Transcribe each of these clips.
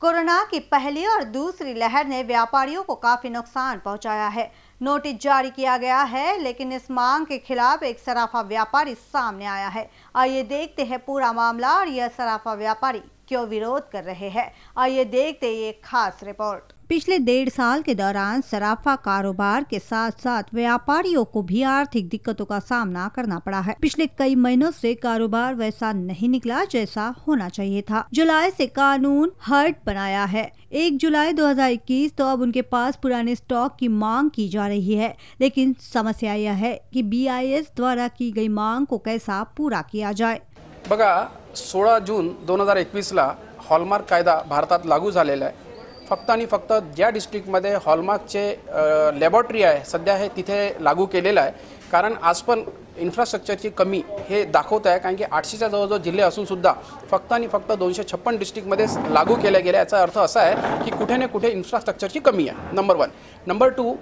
corona की पहली और दूसरी लहर ने व्यापारियों को काफी नुकसान पहुंचाया है नोटिस जारी किया गया है लेकिन इस मांग के खिलाफ एक सराफा व्यापारी सामने आया है आइए देखते हैं पूरा मामला और यह सराफा व्यापारी क्यों विरोध कर रहे हैं आइए देखते ये खास रिपोर्ट पिछले डेढ़ साल के दौरान सराफा कारोबार के साथ साथ व्यापारियों को भी आर्थिक दिक्कतों का सामना करना पड़ा है पिछले कई महीनों से कारोबार वैसा नहीं निकला जैसा होना चाहिए था जुलाई से कानून हर्ट बनाया है एक जुलाई 2021 तो अब उनके पास पुराने स्टॉक की मांग की जा रही है लेकिन समस्या यह है कि बीआईएस द्वारा की गई मांग को कैसा पूरा किया जाए बगा सोळा जून दो हजार एकवीसला हॉलमार्क कायदा भारतात लागू झालेला आहे फक्त आणि फक्त ज्या डिस्ट्रिक्टमध्ये हॉलमार्कचे लॅबॉरेटरी आहे सध्या हे तिथे लागू केलेलं आहे कारण आज पण इन्फ्रास्ट्रक्चरची कमी हे दाखवत आहे कारण की आठशेच्या जवळजवळ जिल्हे असूनसुद्धा फक्त आणि फक्त दोनशे छप्पन डिस्ट्रिक्टमध्ये लागू केल्या गेल्या याचा अर्थ असा आहे की कुठे ना कुठे इन्फ्रास्ट्रक्चरची कमी आहे नंबर वन नंबर टू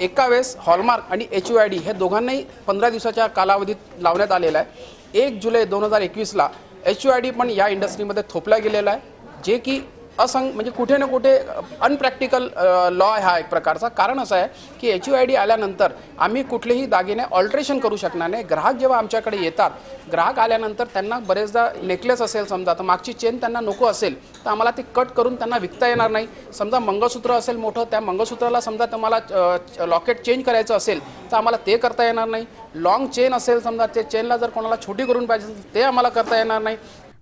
एका वेळेस हॉलमार्क आणि एच यू आय डी हे दोघांनाही पंधरा दिवसाच्या कालावधीत लावण्यात आलेलं आहे एक जुलै दोन हजार एकवीसला एच यू आय डी पण या इंडस्ट्रीमध्ये थोपला गेलेला आहे जे की असंग म्हणजे कुठे ना कुठे अनप्रॅक्टिकल लॉ हा एक प्रकारचा कारण असं आहे की एच यू आय डी आल्यानंतर आम्ही कुठलेही दागिने ऑल्ट्रेशन करू शकणार नाही ग्राहक जेव्हा आमच्याकडे येतात ग्राहक आल्यानंतर त्यांना बरेचदा नेकलेस असेल समजा तर मागची चेन त्यांना नको असेल तर आम्हाला ते कट करून त्यांना विकता येणार नाही समजा मंगळसूत्र असेल मोठं त्या मंगळसूत्राला समजा तुम्हाला लॉकेट चेंज करायचं असेल तर आम्हाला ते करता येणार नाही लॉंग चेन असेल समजा ते चेनला जर कोणाला छोटी करून पाहिजे ते आम्हाला करता येणार नाही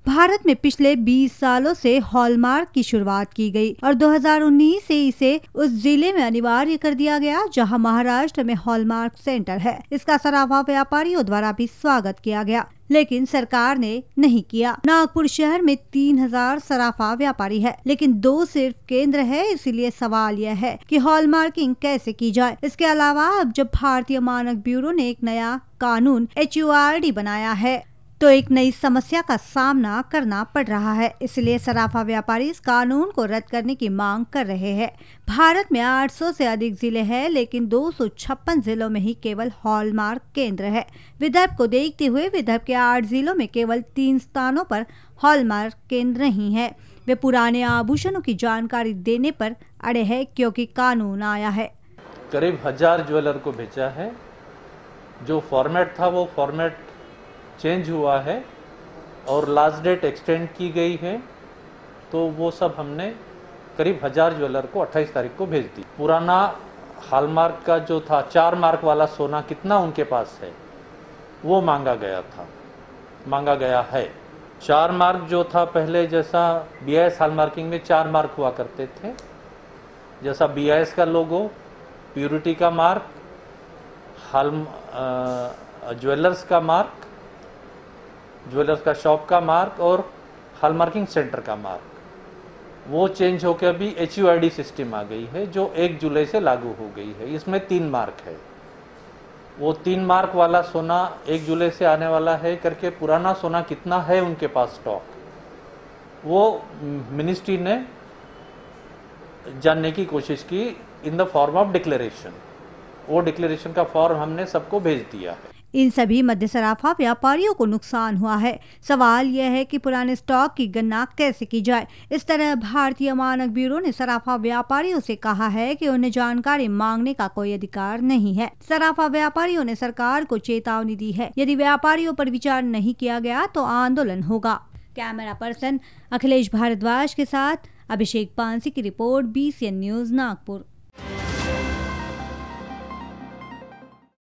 भारत में पिछले 20 सालों से हॉलमार्क की शुरुआत की गई और 2019 से इसे उस जिले में अनिवार्य कर दिया गया जहां महाराष्ट्र में हॉलमार्क सेंटर है इसका सराफा व्यापारियों द्वारा भी स्वागत किया गया लेकिन सरकार ने नहीं किया नागपुर शहर में तीन हजार सराफा व्यापारी है लेकिन दो सिर्फ केंद्र है इसीलिए सवाल यह है कि हॉलमार्किंग कैसे की जाए इसके अलावा अब जब भारतीय मानक ब्यूरो ने एक नया कानून एच बनाया है तो एक नई समस्या का सामना करना पड़ रहा है इसलिए सराफा व्यापारी इस कानून को रद्द करने की मांग कर रहे हैं भारत में 800 से अधिक जिले हैं लेकिन दो जिलों में ही केवल हॉलमार्क केंद्र है विदर्भ को देखते हुए विदर्भ के आठ जिलों में केवल तीन स्थानों पर हॉलमार्क केंद्र ही है वे पुराने आभूषणों की जानकारी देने पर अड़े है क्योंकि कानून आया है करीब हजार ज्वेलर को बेचा है जो फॉर्मेट था वो फॉर्मेट चेंज हुआ है और लास्ट डेट एक्सटेंड की गई है तो वो सब हमने करीब हज़ार ज्वेलर को 28 तारीख को भेज दी पुराना हॉलमार्क का जो था चार मार्क वाला सोना कितना उनके पास है वो मांगा गया था मांगा गया है चार मार्क जो था पहले जैसा बी आई एस हॉलमार्किंग में चार मार्क हुआ करते थे जैसा बी आई एस का लोगो प्यूरिटी का मार्क हॉल ज्वेलर्स का मार्क ज्वेलर्स का शॉप का मार्क और हॉलमार्किंग सेंटर का मार्क वो चेंज होकर अभी H U I D system आ गई है जो एक जुलाई से लागू हो गई है इसमें तीन मार्क है वो तीन मार्क वाला सोना एक जुलाई से आने वाला है करके पुराना सोना कितना है उनके पास स्टॉक वो मिनिस्ट्री ने जानने की कोशिश की in the form of declaration वो डिक्लेरेशन का फॉर्म हमने सबको भेज दिया है इन सभी मध्य सराफा व्यापारियों को नुकसान हुआ है सवाल यह है कि पुराने स्टॉक की गणना कैसे की जाए इस तरह भारतीय मानक ब्यूरो ने सराफा व्यापारियों से कहा है कि उन्हें जानकारी मांगने का कोई अधिकार नहीं है सराफा व्यापारियों ने सरकार को चेतावनी दी है यदि व्यापारियों पर विचार नहीं किया गया तो आंदोलन होगा कैमरा पर्सन अखिलेश भारद्वाज के साथ अभिषेक पांसी की रिपोर्ट बी न्यूज नागपुर